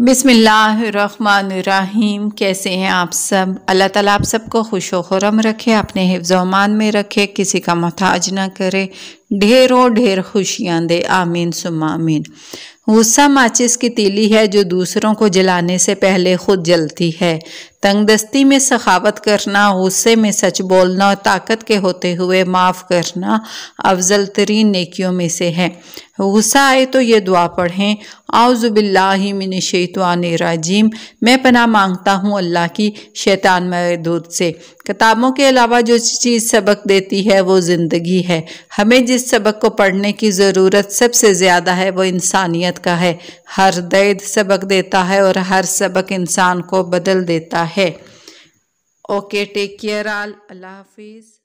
बिसमीम कैसे हैं आप सब अल्लाह ताला आप सबको खुश व खुरम रखे अपने हिफ्ज़ अमान में रखे किसी का मोहताज ना करे ढेरों ढेर खुशियाँ दे आमीन सुम आमीन गुस्सा माचिस की तीली है जो दूसरों को जलाने से पहले खुद जलती है तंगदस्ती में सखावत करना गुस्से में सच बोलना और ताकत के होते हुए माफ़ करना अफजल तरीन नेकियों में से है गुस्सा आए तो ये दुआ पढ़ें आउज़बिल्लिमिन शैतवान राजीम मैं पना मांगता हूँ अल्लाह की शैतान मदूद से किताबों के अलावा जो चीज़ सबक देती है वो ज़िंदगी है हमें जिस जिस सबक को पढ़ने की ज़रूरत सबसे ज़्यादा है वो इंसानियत का है हर दर्द सबक देता है और हर सबक इंसान को बदल देता है ओके टेक केयर आल अल्लाह हाफिज़